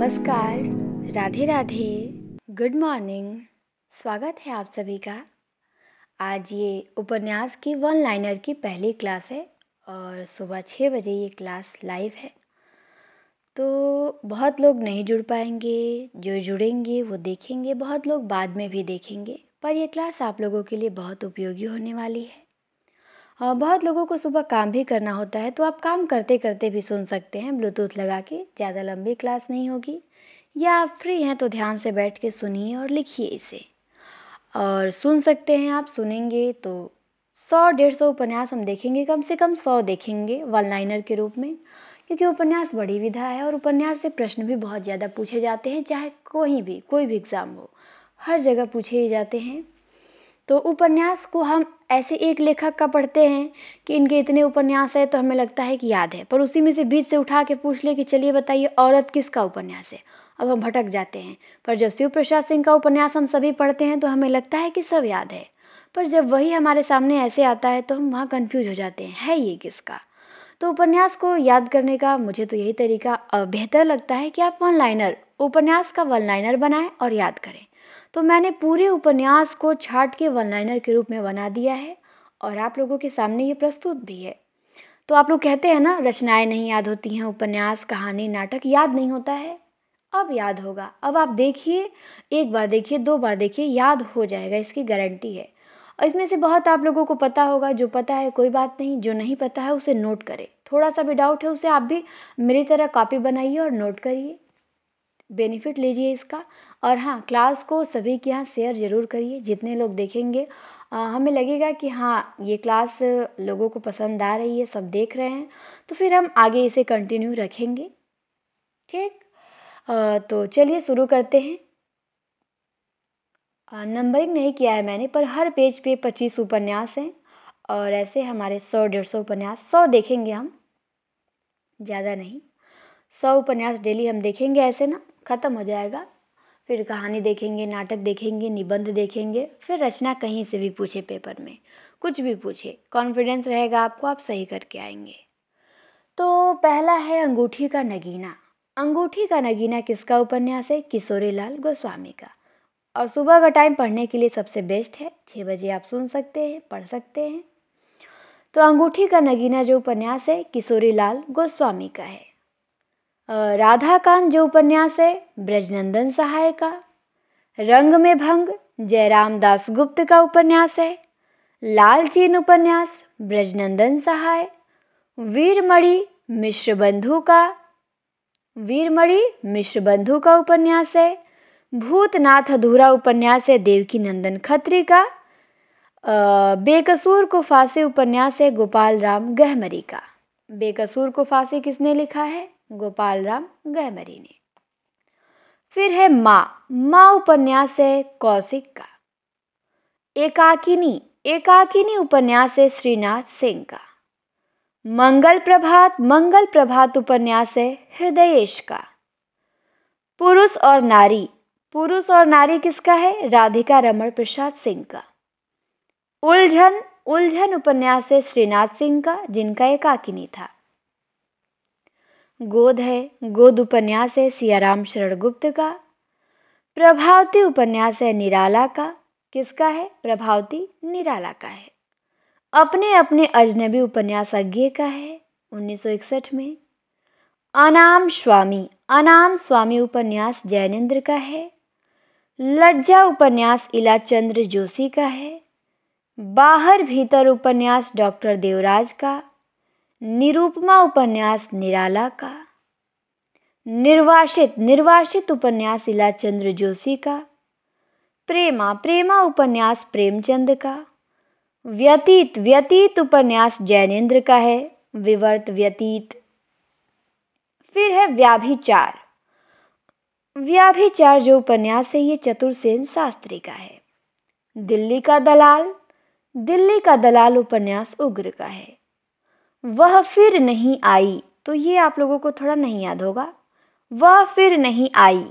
नमस्कार Radhe Radhe good morning स्वागत है आप सभी का आज ये उपन्यास की वन लाइनर की पहली क्लास है और सुबह छः बजे ये क्लास लाइव है तो बहुत लोग नहीं जुड़ पाएंगे जो जुड़ेंगे वो देखेंगे बहुत लोग बाद में भी देखेंगे पर यह क्लास आप लोगों के लिए बहुत उपयोगी होने वाली है हाँ, बहुत लोगों को सुबह काम भी करना होता है तो आप काम करते करते भी सुन सकते हैं ब्लूटूथ लगा के ज़्यादा लंबी क्लास नहीं होगी या आप फ्री हैं तो ध्यान से बैठ के सुनिए और लिखिए इसे और सुन सकते हैं आप सुनेंगे तो सौ डेढ़ सौ उपन्यास हम देखेंगे कम से कम सौ देखेंगे वन लाइनर के रूप में क्योंकि उपन्यास बड़ी विधा है और उपन्यास से प्रश्न भी बहुत ज़्यादा पूछे जाते हैं चाहे कोई भी कोई भी एग्ज़ाम हो हर जगह पूछे ही जाते हैं तो उपन्यास को हम ऐसे एक लेखक का पढ़ते हैं कि इनके इतने उपन्यास है तो हमें लगता है कि याद है पर उसी में से बीच से उठा के पूछ ले कि चलिए बताइए औरत किसका उपन्यास है अब हम भटक जाते हैं पर जब शिव प्रसाद सिंह का उपन्यास हम सभी पढ़ते हैं तो हमें लगता है कि सब याद है पर जब वही हमारे सामने ऐसे आता है तो हम वहाँ कन्फ्यूज हो जाते हैं है ये किसका तो उपन्यास को याद करने का मुझे तो यही तरीका बेहतर लगता है कि आप वन लाइनर उपन्यास का वन लाइनर बनाएं और याद करें तो मैंने पूरे उपन्यास को छाट के वन लाइनर के रूप में बना दिया है और आप लोगों के सामने ये प्रस्तुत भी है तो आप लोग कहते हैं ना रचनाएं नहीं याद होती हैं उपन्यास कहानी नाटक याद नहीं होता है अब याद होगा अब आप देखिए एक बार देखिए दो बार देखिए याद हो जाएगा इसकी गारंटी है और इसमें से बहुत आप लोगों को पता होगा जो पता है कोई बात नहीं जो नहीं पता है उसे नोट करें थोड़ा सा भी डाउट है उसे आप भी मेरी तरह कॉपी बनाइए और नोट करिए बेनिफिट लीजिए इसका और हाँ क्लास को सभी के यहाँ शेयर ज़रूर करिए जितने लोग देखेंगे हमें लगेगा कि हाँ ये क्लास लोगों को पसंद आ रही है सब देख रहे हैं तो फिर हम आगे इसे कंटिन्यू रखेंगे ठीक तो चलिए शुरू करते हैं नंबरिंग नहीं किया है मैंने पर हर पेज पे पच्चीस उपन्यास हैं और ऐसे हमारे सौ डेढ़ सौ उपन्यास सौ देखेंगे हम ज़्यादा नहीं सौ उपन्यास डेली हम देखेंगे ऐसे ना ख़त्म हो जाएगा फिर कहानी देखेंगे नाटक देखेंगे निबंध देखेंगे फिर रचना कहीं से भी पूछे पेपर में कुछ भी पूछे कॉन्फिडेंस रहेगा आपको आप सही करके आएंगे तो पहला है अंगूठी का नगीना अंगूठी का नगीना किसका उपन्यास है किशोरी लाल गोस्वामी का और सुबह का टाइम पढ़ने के लिए सबसे बेस्ट है छः बजे आप सुन सकते हैं पढ़ सकते हैं तो अंगूठी का नगीना जो उपन्यास है किशोरी लाल गोस्वामी का है राधाकांत जो उपन्यास है ब्रजनंदन सहाय का रंग में भंग जयराम दास गुप्त का उपन्यास है लालचीन उपन्यास ब्रजनंदन सहाय वीरमणि मिश्र बंधु का वीरमणि मिश्र बंधु का उपन्यास है भूतनाथ अधूरा उपन्यास है देवकी नंदन खत्री का बेकसूर को फांसी उपन्यास है गोपाल राम गहमरी का बेकसूर को फांसी किसने लिखा है गोपाल राम गहमरी ने फिर है माँ माँ उपन्यास है कौशिक का एकाकिनी एकाकिनी उपन्यास है श्रीनाथ सिंह का मंगल प्रभात मंगल प्रभात उपन्यास है हृदयेश का पुरुष और नारी पुरुष और नारी किसका है राधिका रमण प्रसाद सिंह का उलझन उलझन उपन्यास है श्रीनाथ सिंह का जिनका एकाकिनी था गोद है गोद उपन्यास है सियाराम शरण गुप्त का प्रभावती उपन्यास है निराला का किसका है प्रभावती निराला का है अपने अपने अजनबी उपन्यास अज्ञे का है 1961 में अनाम स्वामी अनाम स्वामी उपन्यास जैनेन्द्र का है लज्जा उपन्यास इला चंद्र जोशी का है बाहर भीतर उपन्यास डॉक्टर देवराज का निरूपमा उपन्यास निराला का निर्वासित निर्वासित उपन्यास इलाचंद्र जोशी का प्रेमा प्रेमा उपन्यास प्रेमचंद का व्यतीत व्यतीत उपन्यास जैनेन्द्र का है विवर्त व्यतीत फिर है व्याभिचार व्याभिचार जो उपन्यास है ये चतुर्सेन शास्त्री का है दिल्ली का दलाल दिल्ली का दलाल उपन्यास उग्र का है वह फिर नहीं आई तो ये आप लोगों को थोड़ा नहीं याद होगा वह फिर नहीं आई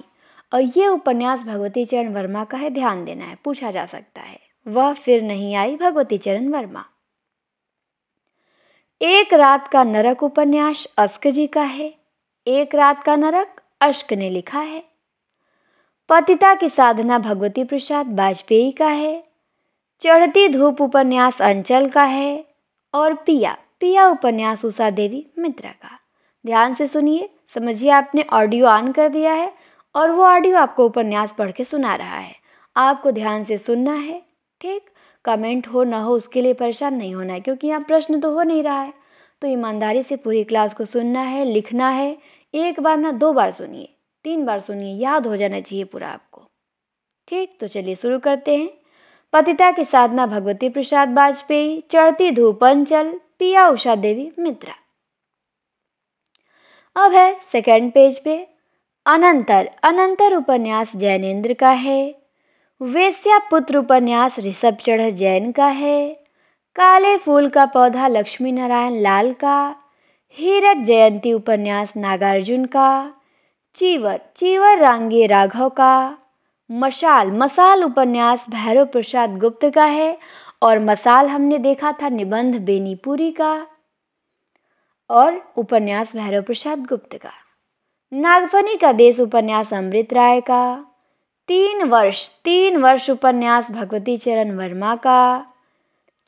और ये उपन्यास भगवती चरण वर्मा का है ध्यान देना है पूछा जा सकता है वह फिर नहीं आई भगवती चरण वर्मा एक रात का नरक उपन्यास अस्क जी का है एक रात का नरक अश्क ने लिखा है पतिता की साधना भगवती प्रसाद वाजपेयी का है चढ़ती धूप उपन्यास अंचल का है और पिया पिया उपन्यास उषा देवी मित्रा का ध्यान से सुनिए समझिए आपने ऑडियो ऑन कर दिया है और वो ऑडियो आपको उपन्यास पढ़ के सुना रहा है आपको ध्यान से सुनना है ठीक कमेंट हो ना हो उसके लिए परेशान नहीं होना है क्योंकि यहाँ प्रश्न तो हो नहीं रहा है तो ईमानदारी से पूरी क्लास को सुनना है लिखना है एक बार ना दो बार सुनिए तीन बार सुनिए याद हो जाना चाहिए पूरा आपको ठीक तो चलिए शुरू करते हैं पतिता की साधना भगवती प्रसाद वाजपेयी चढ़ती धूपन चल पिया उषा देवी मित्रा अब है सेकेंड पेज पे अनंतर अनंतर उपन्यास जैनेन्द्र का है वेश्या पुत्र उपन्यास ऋषभ चढ़ जैन का है काले फूल का पौधा लक्ष्मी नारायण लाल का हीरक जयंती उपन्यास नागार्जुन का चीवर चीवर रांगी राघव का मशाल मसाल उपन्यास भैरव प्रसाद गुप्त का है और मसाल हमने देखा था निबंध बेनीपुरी का और उपन्यास भैरव प्रसाद गुप्त का नागफनी का देश उपन्यास अमृत राय का तीन वर्ष तीन वर्ष उपन्यास भगवती चरण वर्मा का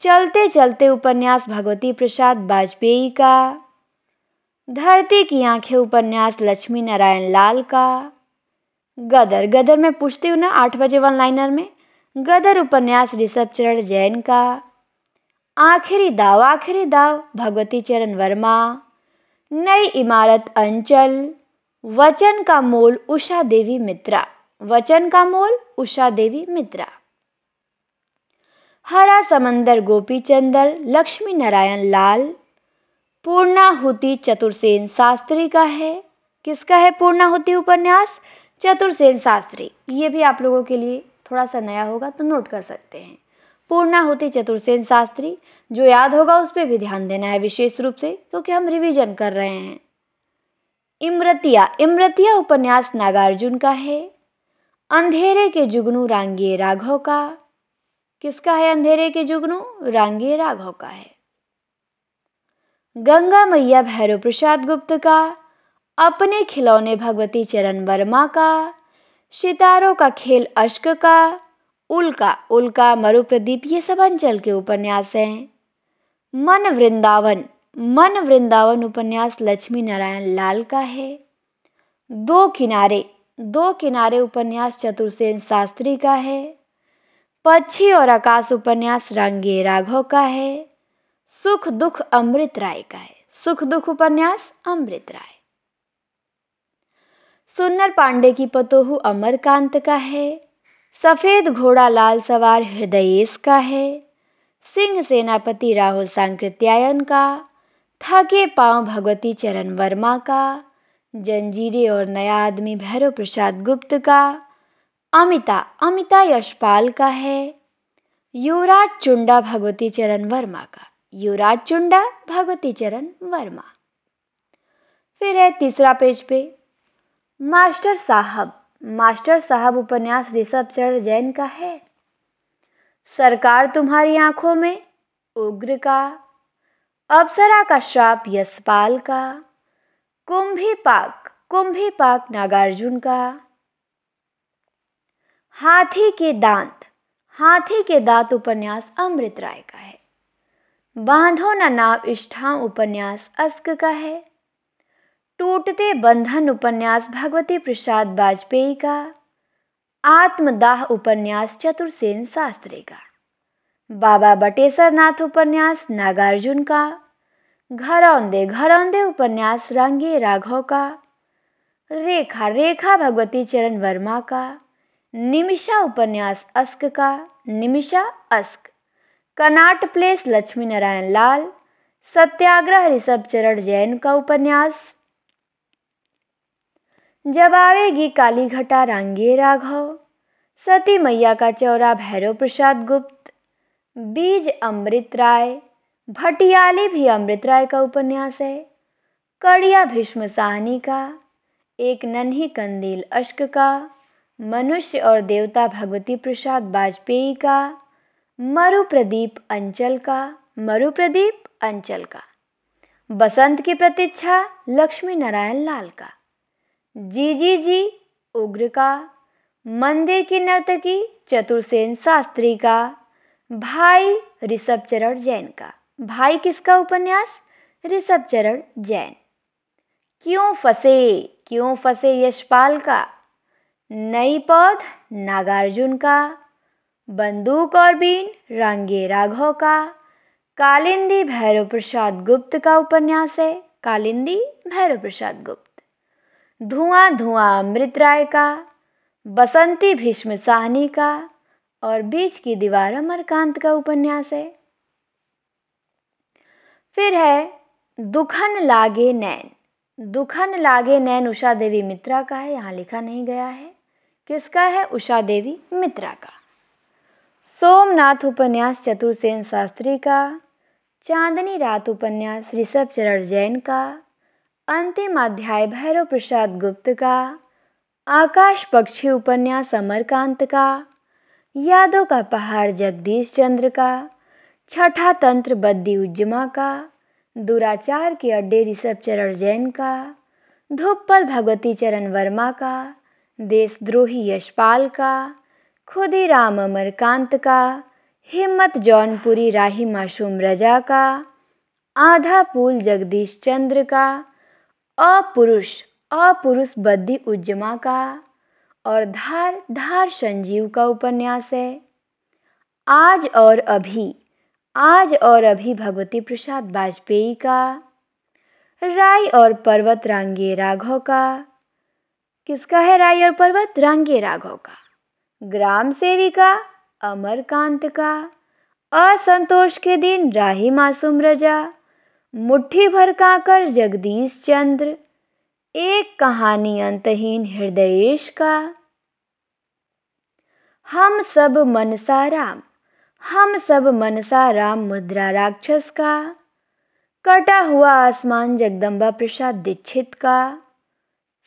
चलते चलते उपन्यास भगवती प्रसाद वाजपेयी का धरती की आंखें उपन्यास लक्ष्मी नारायण लाल का गदर गदर में पूछती हूँ ना आठ बजे वन लाइनर में गदर उपन्यास ऋषभ चरण जैन का आखिरी दाव आखिरी दाव भगवती चरण वर्मा नई इमारत अंचल वचन का मोल उषा देवी मित्रा वचन का मोल उषा देवी मित्रा हरा समंदर गोपी चंदर लक्ष्मी नारायण लाल पूर्णाहुति चतुर्सेन शास्त्री का है किसका है पूर्णाहुति उपन्यास चतुर्सेन शास्त्री ये भी आप लोगों के लिए थोड़ा सा नया होगा तो नोट कर सकते हैं पूर्णाहुति चतुर्सेन शास्त्री जो याद होगा उस पर भी ध्यान देना है विशेष रूप से क्योंकि तो हम रिविजन कर रहे हैं इमरतिया इमरतिया उपन्यास नागार्जुन का है अंधेरे के जुगनू रांगे राघव का किसका है अंधेरे के जुगनू रांगे राघव का है गंगा मैया भैरव प्रसाद गुप्त का अपने खिलौने भगवती चरण वर्मा का सितारों का खेल अश्क का उल्का उल्का मरुप्रदीप ये सब अंचल के उपन्यास हैं मन वृंदावन मन वृंदावन उपन्यास लक्ष्मी नारायण लाल का है दो किनारे दो किनारे उपन्यास चतुर्सेन शास्त्री का है पक्षी और आकाश उपन्यास रंगे राघव का है सुख दुख अमृत राय का है सुख दुख उपन्यास अमृत राय सुन्नर पांडे की पतोहू अमरकांत का है सफ़ेद घोड़ा लाल सवार हृदयेश का है सिंह सेनापति राहुल सांकृत्यायन का थके पांव भगवती चरण वर्मा का जंजीरे और नया आदमी भैरव प्रसाद गुप्त का अमिता अमिता यशपाल का है युवराज चुंडा भगवती चरण वर्मा का युवराज चुंडा भगवती चरण वर्मा फिर है तीसरा पेज पे मास्टर साहब मास्टर साहब उपन्यास ऋषभ चरण जैन का है सरकार तुम्हारी आंखों में उग्र का अप्सरा का श्राप यशपाल का कुंभी पाक कुंभी पाक नागार्जुन का हाथी के दांत हाथी के दांत उपन्यास अमृत राय का है बांधो ना नाव इष्ठा उपन्यास अस्क का है टूटते बंधन उपन्यास भगवती प्रसाद वाजपेयी का आत्मदाह उपन्यास चतुर्सेन शास्त्री का बाबा बटेसर नाथ उपन्यास नागार्जुन का घरौंदे घरौंदे उपन्यास रंगे राघव का रेखा रेखा भगवती चरण वर्मा का निमिषा उपन्यास अस्क का निमिषा अस्क कनाट प्लेस लक्ष्मी नारायण लाल सत्याग्रह ऋषभ चरण जैन का उपन्यास जब आवेगी काली घटा रांगे राघव सती मैया का चौरा भैरव प्रसाद गुप्त बीज अमृत राय भटियाली भी अमृत राय का उपन्यास है कड़िया भीष्म साहनी का एक नन्ही कंदील अश्क का मनुष्य और देवता भगवती प्रसाद वाजपेयी का मरु प्रदीप अंचल का मरु प्रदीप अंचल का बसंत की प्रतीक्षा लक्ष्मी नारायण लाल का जी जी जी उग्र का मंदिर की नर्तकी चतुर्सेन शास्त्री का भाई ऋषभ चरण जैन का भाई किसका उपन्यास ऋषभ चरण जैन क्यों फंसे क्यों फंसे यशपाल का नई पौध नागार्जुन का बंदूक और बीन रंगे राघव का कालिंदी भैरव प्रसाद गुप्त का उपन्यास है कालिंदी भैरव प्रसाद गुप्त धुआं धुआं अमृत राय का बसंती भीष्म साहनी का और बीच की दीवार अमरकांत का उपन्यास है फिर है दुखन लागे नैन दुखन लागे नैन उषा देवी मित्रा का है यहाँ लिखा नहीं गया है किसका है उषा देवी मित्रा का सोमनाथ उपन्यास चतुर्सेन शास्त्री का चांदनी रात उपन्यास ऋषभ चरण जैन का अंतिम अध्याय भैरव प्रसाद गुप्त का आकाश पक्षी उपन्यास अमरकांत का यादों का पहाड़ जगदीश चंद्र का छठा तंत्र बद्दी उज्जमा का दुराचार के अड्डे ऋषभ चरण जैन का धुप्पल भगवती चरण वर्मा का देशद्रोही यशपाल का खुदी राम अमरकांत का हिम्मत जौनपुरी राही मासूम रजा का आधा पुल जगदीश चंद्र का अपुरुष अपुरुष बद्धि उज्जमा का और धार धार संजीव का उपन्यास है आज और अभी आज और अभी भगवती प्रसाद वाजपेयी का राय और पर्वत रांगे राघव का किसका है राय और पर्वत रांगे राघव का ग्राम सेविका अमरकांत का असंतोष के दिन राही मासूम रजा मुट्ठी भरकाकर जगदीश चंद्र एक कहानी अंतहीन हृदयेश का हम सब मनसा राम हम सब मनसा राम मुद्रा राक्षस का कटा हुआ आसमान जगदम्बा प्रसाद दीक्षित का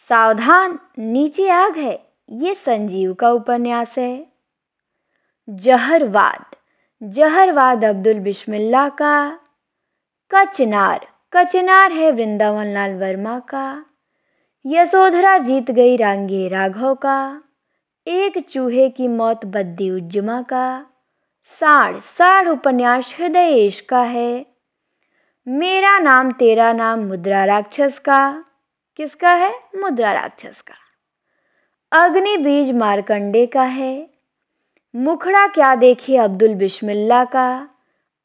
सावधान नीचे आग है ये संजीव का उपन्यास है जहरवाद जहरवाद अब्दुल बिस्मिल्ला का कचनार कचनार है वृंदावन लाल वर्मा का यशोधरा जीत गई रांगे राघव का एक चूहे की मौत बद्दी उज्जमा का साढ़ साढ़ उपन्यास हृदयेश का है मेरा नाम तेरा नाम मुद्रा राक्षस का किसका है मुद्रा राक्षस का अग्नि बीज मारकंडे का है मुखड़ा क्या देखे अब्दुल बिस्मिल्ला का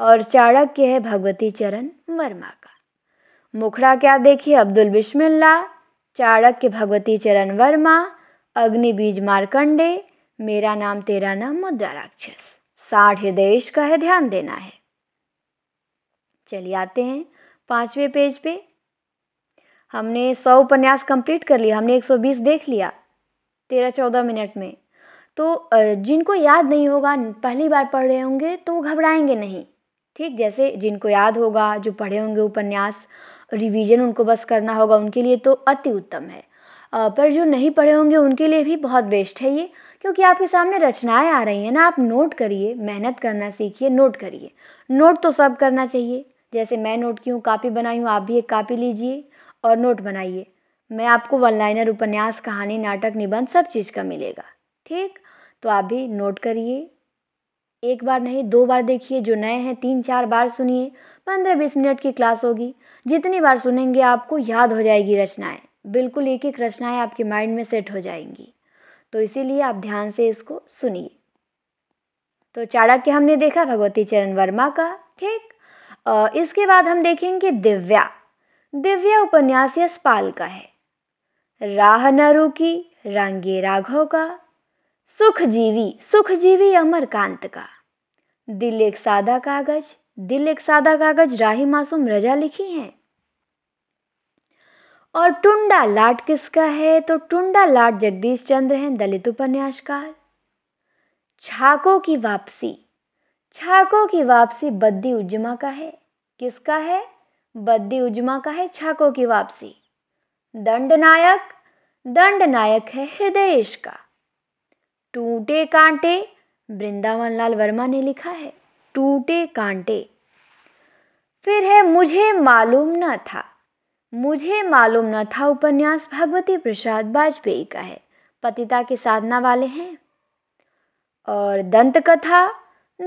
और चाणक्य है भगवती चरण वर्मा का मुखड़ा क्या देखिए अब्दुल बिस्मिल्ला चाणक्य भगवती चरण वर्मा अग्नि बीज मारकंडे मेरा नाम तेरा नाम मुद्रा राक्षस साठ हृदय का है ध्यान देना है चलिए आते हैं पांचवें पेज पे हमने सौ उपन्यास कंप्लीट कर लिया हमने एक सौ बीस देख लिया तेरह चौदह मिनट में तो जिनको याद नहीं होगा पहली बार पढ़ रहे होंगे तो घबराएंगे नहीं ठीक जैसे जिनको याद होगा जो पढ़े होंगे उपन्यास रिवीजन उनको बस करना होगा उनके लिए तो अति उत्तम है पर जो नहीं पढ़े होंगे उनके लिए भी बहुत बेस्ट है ये क्योंकि आपके सामने रचनाएं आ रही हैं ना आप नोट करिए मेहनत करना सीखिए नोट करिए नोट तो सब करना चाहिए जैसे मैं नोट की हूँ कापी बनाई हूँ आप भी एक कापी लीजिए और नोट बनाइए मैं आपको वन लाइनर उपन्यास कहानी नाटक निबंध सब चीज़ का मिलेगा ठीक तो आप भी नोट करिए एक बार नहीं दो बार देखिए जो नए हैं तीन चार बार सुनिए पंद्रह बीस मिनट की क्लास होगी जितनी बार सुनेंगे आपको याद हो जाएगी रचनाएं बिल्कुल एक एक रचनाएं आपके माइंड में सेट हो जाएंगी तो इसीलिए आप ध्यान से इसको सुनिए तो चाणक्य हमने देखा भगवती चरण वर्मा का ठीक इसके बाद हम देखेंगे दिव्या दिव्या उपन्यास यशपाल का है राह नरू की रंगे राघव का सुखजीवी सुखजीवी अमरकांत का दिल एक सादा कागज दिल एक सादा कागज राही मासूम रजा लिखी है और टुंडा लाट किसका है तो टुंडा लाट जगदीश चंद्र हैं दलित उपन्यासकार छाकों की वापसी छाको की वापसी बद्दी उजमा का है किसका है बद्दी उजमा का है छाकों की वापसी दंडनायक दंडनायक है हृदय का टूटे कांटे वृंदावन लाल वर्मा ने लिखा है टूटे कांटे फिर है मुझे मालूम न था मुझे मालूम न था उपन्यास भगवती प्रसाद वाजपेयी का है पतिता के साधना वाले हैं और दंत कथा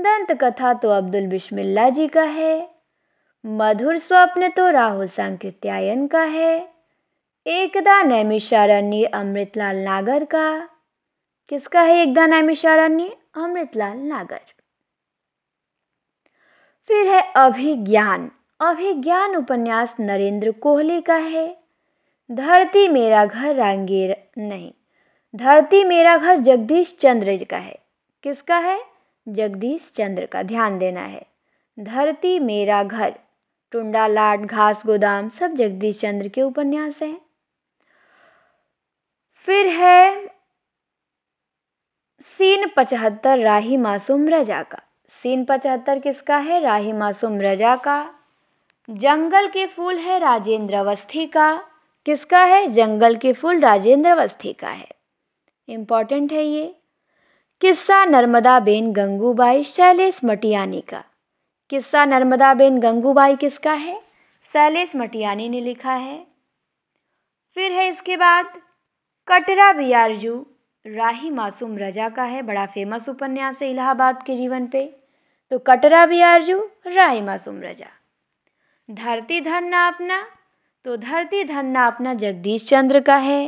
दंत कथा तो अब्दुल बिश्मिल्ला जी का है मधुर स्वप्न तो राहुल संकृत्यायन का है एकदा नैमिषारण्य अमृतलाल नागर का किसका है एक दाना मिशारण्य अमृतलाल नागर फिर है अभिज्ञान अभिज्ञान उपन्यास नरेंद्र कोहली का है धरती मेरा घर रंगेर नहीं धरती मेरा घर जगदीश चंद्र का है किसका है जगदीश चंद्र का ध्यान देना है धरती मेरा घर टुंडा लाट घास गोदाम सब जगदीश चंद्र के उपन्यास हैं फिर है सीन पचहत्तर राही मासूम रजा का सीन पचहत्तर किसका है राही मासूम रजा का जंगल के फूल है राजेंद्र अवस्थी का किसका है जंगल के फूल राजेंद्र अवस्थी का है इम्पॉर्टेंट है ये किस्सा नर्मदा बेन गंगूबाई शैलेश मटियानी का किस्सा नर्मदा बेन गंगूबाई किसका है शैलेश मटियानी ने लिखा है फिर है इसके बाद कटरा बियारजू राही मासूम रजा का है बड़ा फेमस उपन्यास है इलाहाबाद के जीवन पे तो कटरा भी आरजू राही मासूम रजा धरती धरना अपना तो धरती धरना अपना जगदीश चंद्र का है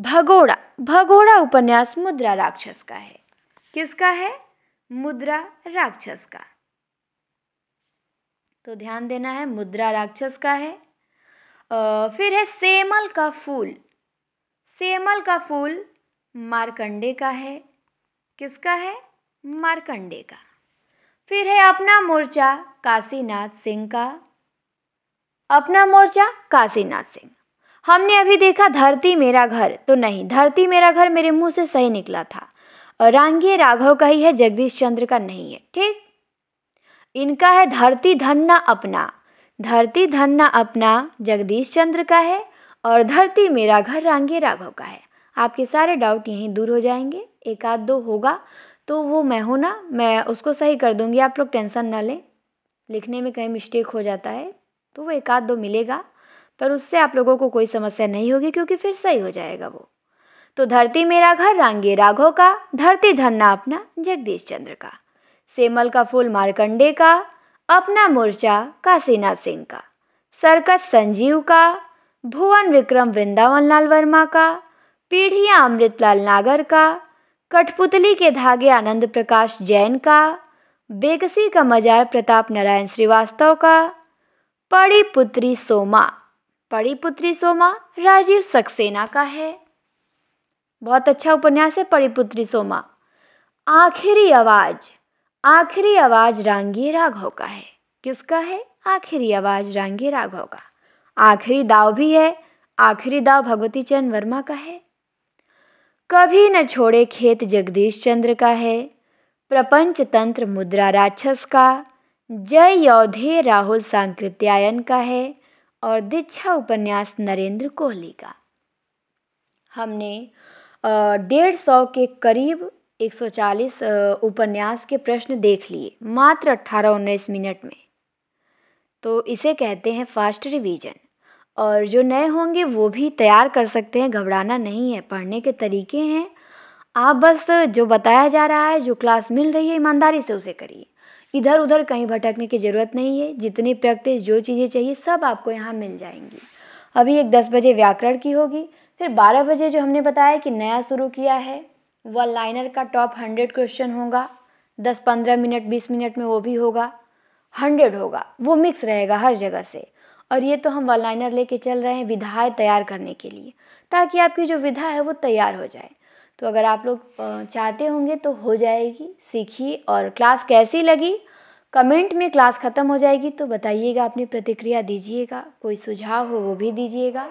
भगोड़ा भगोड़ा उपन्यास मुद्रा राक्षस का है किसका है मुद्रा राक्षस का तो ध्यान देना है मुद्रा राक्षस का है आ, फिर है सेमल का फूल सेमल का फूल मारकंडे का है किसका है मारकंडे का फिर है अपना मोर्चा काशीनाथ सिंह का अपना मोर्चा काशीनाथ सिंह हमने अभी देखा धरती मेरा घर तो नहीं धरती मेरा घर मेरे मुंह से सही निकला था और रांगिए राघव का ही है जगदीश चंद्र का नहीं है ठीक इनका है धरती धन्ना अपना धरती धन्ना अपना जगदीश चंद्र का है और धरती मेरा घर रांगे राघव का है आपके सारे डाउट यहीं दूर हो जाएंगे एक आध दो होगा तो वो मैं हूँ ना मैं उसको सही कर दूँगी आप लोग टेंसन ना लें लिखने में कहीं मिस्टेक हो जाता है तो वो एक आध दो मिलेगा पर उससे आप लोगों को कोई समस्या नहीं होगी क्योंकि फिर सही हो जाएगा वो तो धरती मेरा घर रांगे राघो का धरती धरना अपना जगदीश चंद्र का सेमल का फूल मारकंडे का अपना मोर्चा काशीनाथ सिंह का सर्कस संजीव का भुवन विक्रम वृंदावन लाल वर्मा का पीढ़ियाँ अमृतलाल नागर का कठपुतली के धागे आनंद प्रकाश जैन का बेगसी का मजार प्रताप नारायण श्रीवास्तव का पड़ी पुत्री सोमा पड़ी पुत्री सोमा राजीव सक्सेना का है बहुत अच्छा उपन्यास है पड़ी पुत्री सोमा आखिरी आवाज़ आखिरी आवाज़ रांगी राघव का है किसका है आखिरी आवाज़ रांगी राघव का आखिरी दाव भी है आखिरी दाव भगवती चरण वर्मा का है कभी न छोड़े खेत जगदीश चंद्र का है प्रपंच तंत्र मुद्रा राक्षस का जय यौधे राहुल सांकृत्यायन का है और दीक्षा उपन्यास नरेंद्र कोहली का हमने डेढ़ सौ के करीब 140 उपन्यास के प्रश्न देख लिए मात्र अट्ठारह उन्नीस मिनट में तो इसे कहते हैं फास्ट रिवीजन और जो नए होंगे वो भी तैयार कर सकते हैं घबराना नहीं है पढ़ने के तरीके हैं आप बस जो बताया जा रहा है जो क्लास मिल रही है ईमानदारी से उसे करिए इधर उधर कहीं भटकने की ज़रूरत नहीं है जितनी प्रैक्टिस जो चीज़ें चाहिए सब आपको यहाँ मिल जाएंगी अभी एक दस बजे व्याकरण की होगी फिर बारह बजे जो हमने बताया कि नया शुरू किया है वन लाइनर का टॉप हंड्रेड क्वेश्चन होगा दस पंद्रह मिनट बीस मिनट में वो भी होगा हंड्रेड होगा वो मिक्स रहेगा हर जगह से और ये तो हम वन लाइनर लेके चल रहे हैं विधाएँ तैयार करने के लिए ताकि आपकी जो विधा है वो तैयार हो जाए तो अगर आप लोग चाहते होंगे तो हो जाएगी सीखिए और क्लास कैसी लगी कमेंट में क्लास ख़त्म हो जाएगी तो बताइएगा अपनी प्रतिक्रिया दीजिएगा कोई सुझाव हो वो भी दीजिएगा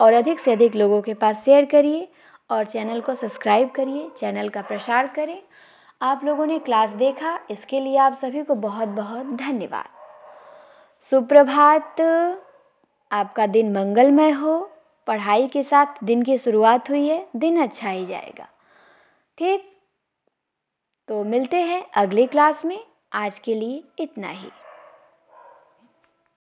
और अधिक से अधिक लोगों के पास शेयर करिए और चैनल को सब्सक्राइब करिए चैनल का प्रसार करें आप लोगों ने क्लास देखा इसके लिए आप सभी को बहुत बहुत धन्यवाद सुप्रभात आपका दिन मंगलमय हो पढ़ाई के साथ दिन की शुरुआत हुई है दिन अच्छा ही जाएगा ठीक तो मिलते हैं अगले क्लास में आज के लिए इतना ही